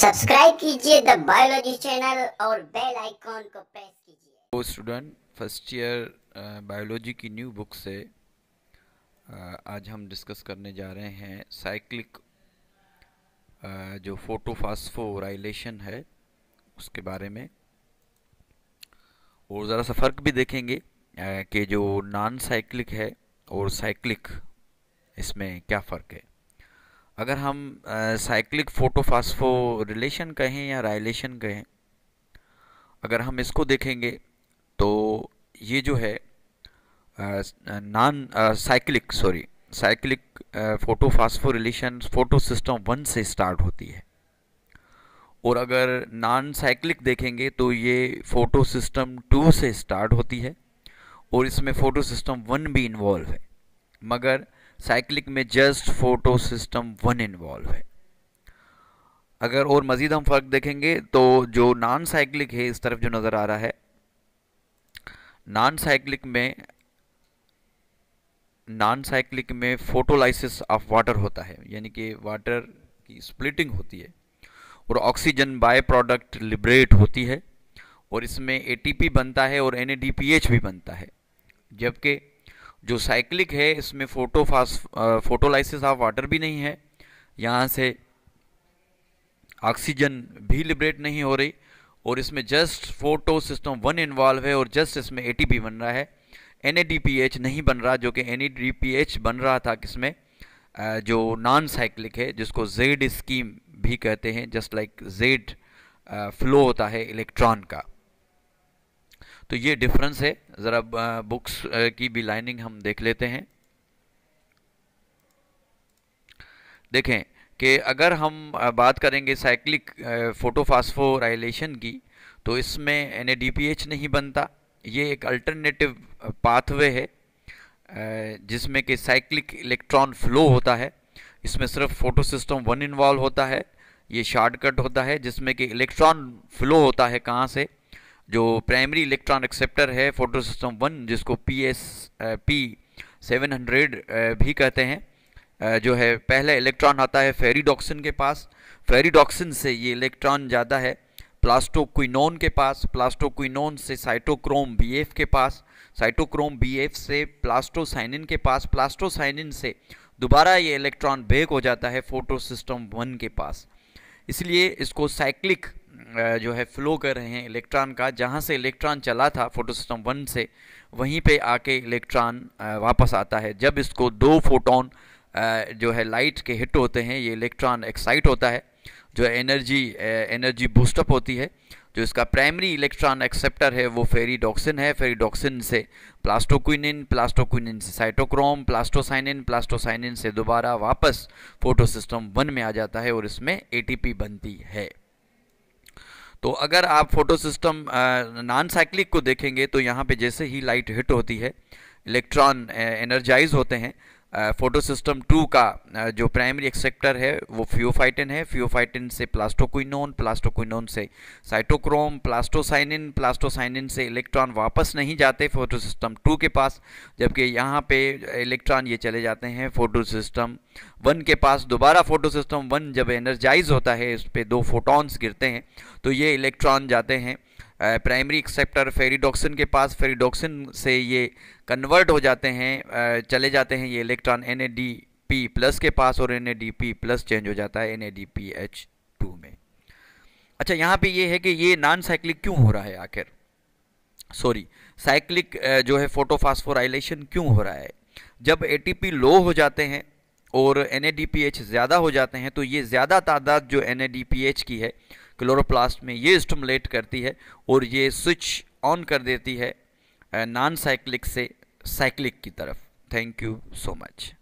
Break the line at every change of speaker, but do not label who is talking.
subscribe कीजिए the biology channel और bell icon को प्रेस कीजिए तो स्टूडेंट फर्स्ट ईयर बायोलॉजी की न्यू बुक से आज हम डिस्कस करने जा रहे हैं साइक्लिक जो फोटोफास्फोराइलेशन है उसके बारे में और ज़रा सा फ़र्क भी देखेंगे कि जो नॉन साइक्लिक है और साइक्लिक इसमें क्या फ़र्क है अगर हम साइक्लिक फोटोफास्फो रिलेशन कहें या राइलेशन कहें अगर हम इसको देखेंगे तो ये जो है non cyclic sorry cyclic photophosphorylation photo system one से स्टार्ट होती है और अगर नॉन साइक्लिक देखेंगे तो ये फोटो सिस्टम टू से स्टार्ट होती है और इसमें फोटो सिस्टम वन भी इन्वॉल्व है मगर साइक्लिक में just photo system one involve है अगर और मज़ीद हम फ़र्क देखेंगे तो जो नॉन साइक्लिक है इस तरफ जो नज़र आ रहा है नॉन साइक्लिक में नॉन साइक्लिक में फोटोलाइसिस ऑफ वाटर होता है यानी कि वाटर की स्प्लिटिंग होती है और ऑक्सीजन बाय प्रोडक्ट लिबरेट होती है और इसमें एटीपी बनता है और एनएडीपीएच भी बनता है जबकि जो साइक्लिक है इसमें फोटोफास फोटोलाइसिस ऑफ वाटर भी नहीं है यहाँ से ऑक्सीजन भी लिबरेट नहीं हो रही और इसमें just photo system one involve है और जस्ट इसमें ए बन रहा है एन नहीं बन रहा जो कि एन बन रहा था किसमें जो नॉन साइक्लिक है जिसको जेड स्कीम भी कहते हैं जस्ट लाइक जेड फ्लो होता है इलेक्ट्रॉन का तो ये डिफरेंस है ज़रा बुक्स की भी लाइनिंग हम देख लेते हैं देखें कि अगर हम बात करेंगे साइक्लिक फोटोफास्फोराइलेशन की तो इसमें एन नहीं बनता ये एक अल्टरनेटिव पाथवे है जिसमें कि साइक्लिक इलेक्ट्रॉन फ्लो होता है इसमें सिर्फ फोटो सिस्टम वन इन्वॉल्व होता है ये शॉर्टकट होता है जिसमें कि इलेक्ट्रॉन फ्लो होता है कहाँ से जो प्राइमरी इलेक्ट्रॉन एक्सेप्टर है फोटो सिस्टम वन जिसको P S P seven hundred भी कहते हैं जो है पहला इलेक्ट्रॉन आता है फेरीडॉक्सिन के पास फेरीडॉक्सिन से ये इलेक्ट्रॉन ज़्यादा है प्लास्टोक्विनोन के पास प्लास्टोक्विनोन से साइटोक्रोम बीएफ के पास साइटोक्रोम बीएफ से प्लास्टोसाइनिन के पास प्लास्टोसाइनिन से दोबारा ये इलेक्ट्रॉन बेक हो जाता है फोटो सिस्टम वन के पास इसलिए इसको साइक्लिक जो है फ्लो कर रहे हैं इलेक्ट्रॉन का जहाँ से इलेक्ट्रॉन चला था फोटोसिस्टम वन से वहीं पे आके इलेक्ट्रॉन वापस आता है जब इसको दो फोटोन जो है लाइट के हिट होते हैं ये इलेक्ट्रॉन एक्साइट होता है जो एनर्जी एनर्जी बूस्टअप होती है जो इसका प्राइमरी इलेक्ट्रॉन एक्सेप्टर है वो फेरीडॉक्सिन है फेरीडॉक्सिन से प्लास्टोक्विनिन प्लास्टोक्विनिन से साइटोक्रोम प्लास्टोसाइनिन प्लास्टोसाइनिन से दोबारा वापस फोटोसिस्टम वन में आ जाता है और इसमें एटीपी बनती है तो अगर आप फोटो सिस्टम नॉन साइक्लिक को देखेंगे तो यहाँ पे जैसे ही लाइट हिट होती है इलेक्ट्रॉन एनर्जाइज होते हैं फोटो सिस्टम टू का जो प्राइमरी एक्सेप्टर है वो फ्योफाइटिन है फ्योफाइटिन से प्लास्टोक्विनोन प्लास्टोक्विनोन से साइटोक्रोम प्लास्टोसाइनिन प्लास्टोसाइनिन से इलेक्ट्रॉन वापस नहीं जाते फोटो सिस्टम टू के पास जबकि यहाँ पे इलेक्ट्रॉन ये चले जाते हैं फोटो सिस्टम वन के पास दोबारा फोटो सिस्टम वन जब एनर्जाइज होता है इस पर दो फोटोन्स गिरते हैं तो ये इलेक्ट्रॉन जाते हैं प्राइमरी एक्सेप्टर फेरीडोक्सिन के पास फेरीडोक्सिन से ये कन्वर्ट हो जाते हैं चले जाते हैं ये इलेक्ट्रॉन एन पी प्लस के पास और एन प्लस चेंज हो जाता है एन पी एच टू में अच्छा यहाँ पे ये है कि ये नॉन साइक्लिक क्यों हो रहा है आखिर सॉरी साइक्लिक जो है फोटोफास्फोराइलेशन क्यों हो रहा है जब ए लो हो जाते हैं और एन ज़्यादा हो जाते हैं तो ये ज़्यादा तादाद जो एन की है क्लोरोप्लास्ट में ये स्टमुलेट करती है और ये स्विच ऑन कर देती है नॉन साइक्लिक से साइक्लिक की तरफ थैंक यू सो मच